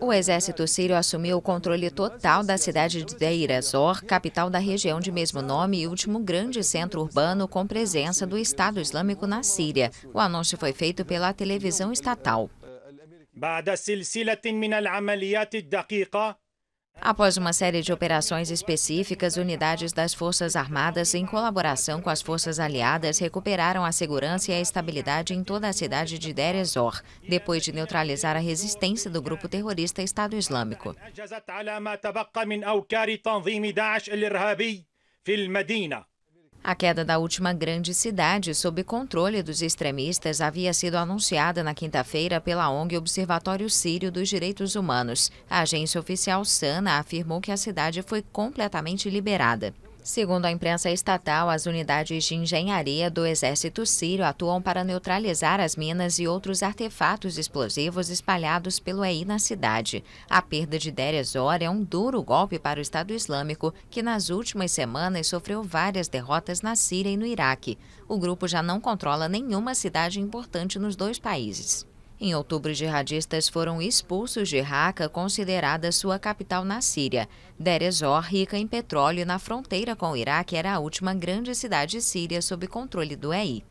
O exército sírio assumiu o controle total da cidade de Deir ez-Zor, capital da região de mesmo nome e último grande centro urbano com presença do Estado Islâmico na Síria. O anúncio foi feito pela televisão estatal. Após uma série de operações específicas, unidades das Forças Armadas, em colaboração com as forças aliadas, recuperaram a segurança e a estabilidade em toda a cidade de Deir ez-Zor, depois de neutralizar a resistência do grupo terrorista Estado Islâmico. A queda da última grande cidade sob controle dos extremistas havia sido anunciada na quinta-feira pela ONG Observatório Sírio dos Direitos Humanos. A agência oficial Sana afirmou que a cidade foi completamente liberada. Segundo a imprensa estatal, as unidades de engenharia do Exército Sírio atuam para neutralizar as minas e outros artefatos explosivos espalhados pelo EI na cidade. A perda de Deir é um duro golpe para o Estado Islâmico, que nas últimas semanas sofreu várias derrotas na Síria e no Iraque. O grupo já não controla nenhuma cidade importante nos dois países. Em outubro, jihadistas foram expulsos de Raqqa, considerada sua capital na Síria. Deir ez-Zor, rica em petróleo na fronteira com o Iraque, era a última grande cidade síria sob controle do EI.